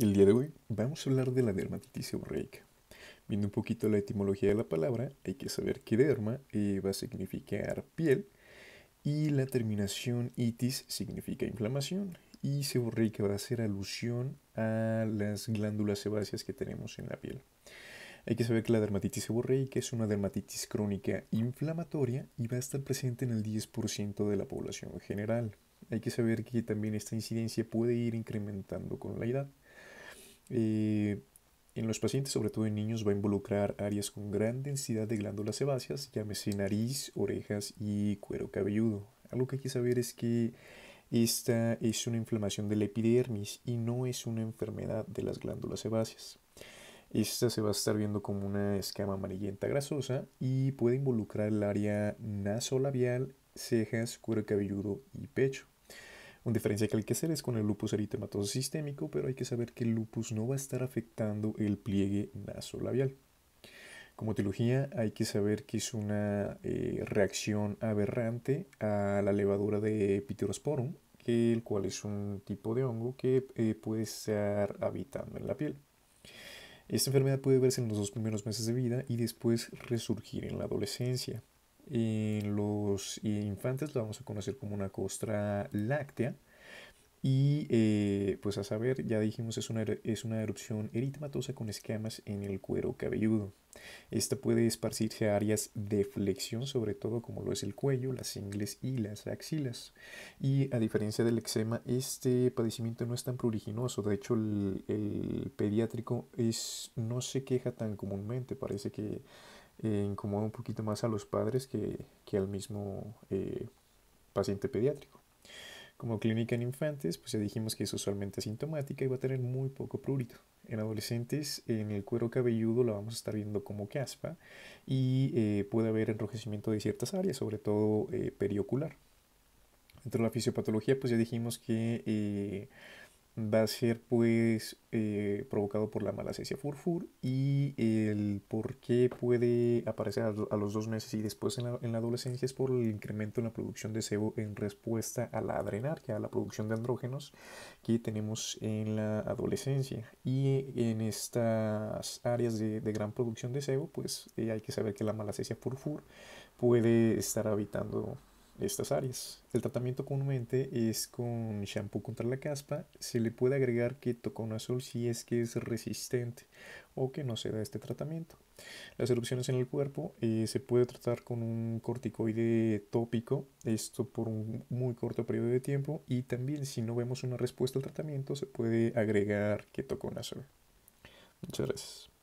El día de hoy vamos a hablar de la dermatitis seborreica. Viendo un poquito la etimología de la palabra, hay que saber que derma eh, va a significar piel y la terminación itis significa inflamación y seborreica va a ser alusión a las glándulas sebáceas que tenemos en la piel. Hay que saber que la dermatitis seborreica es una dermatitis crónica inflamatoria y va a estar presente en el 10% de la población general. Hay que saber que también esta incidencia puede ir incrementando con la edad. Eh, en los pacientes, sobre todo en niños, va a involucrar áreas con gran densidad de glándulas sebáceas, llámese nariz, orejas y cuero cabelludo. Algo que hay que saber es que esta es una inflamación de la epidermis y no es una enfermedad de las glándulas sebáceas. Esta se va a estar viendo como una escama amarillenta grasosa y puede involucrar el área nasolabial, cejas, cuero cabelludo y pecho. Una diferencia que hay que hacer es con el lupus eritematoso sistémico, pero hay que saber que el lupus no va a estar afectando el pliegue nasolabial. Como teología hay que saber que es una eh, reacción aberrante a la levadura de Pterosporum, el cual es un tipo de hongo que eh, puede estar habitando en la piel. Esta enfermedad puede verse en los dos primeros meses de vida y después resurgir en la adolescencia en los infantes lo vamos a conocer como una costra láctea. Y eh, pues a saber, ya dijimos, es una, erupción eritematosa con esquemas en el cuero cabelludo. Esta puede esparcirse a áreas de flexión, sobre todo como lo es el cuello, las ingles y las axilas. Y a diferencia del eczema, este padecimiento no es tan pruriginoso. De hecho, el, pediátrico es, no se queja tan comúnmente. Parece que eh, incomoda un poquito más a los padres que, al mismo eh, paciente pediátrico. Como clínica en infantes, pues ya dijimos que es usualmente asintomática y va a tener muy poco prurito. En adolescentes, en el cuero cabelludo la vamos a estar viendo como caspa y eh, puede haber enrojecimiento de ciertas áreas, sobre todo periocular. Dentro de la fisiopatología, pues ya dijimos que va a ser pues eh, provocado por la malacesia furfur y el por qué puede aparecer a, los dos meses y después en la, adolescencia es por el incremento en la producción de sebo en respuesta a la que a la producción de andrógenos que tenemos en la adolescencia y en estas áreas de, gran producción de sebo pues eh, hay que saber que la malacesia furfur puede estar habitando estas áreas. El tratamiento comúnmente es con shampoo contra la caspa. Se le puede agregar ketoconazol si es que es resistente o que no se da este tratamiento. Las erupciones en el cuerpo eh, se puede tratar con un corticoide tópico, esto por un muy corto periodo de tiempo. Y también si no vemos una respuesta al tratamiento se puede agregar ketoconazol. Muchas gracias.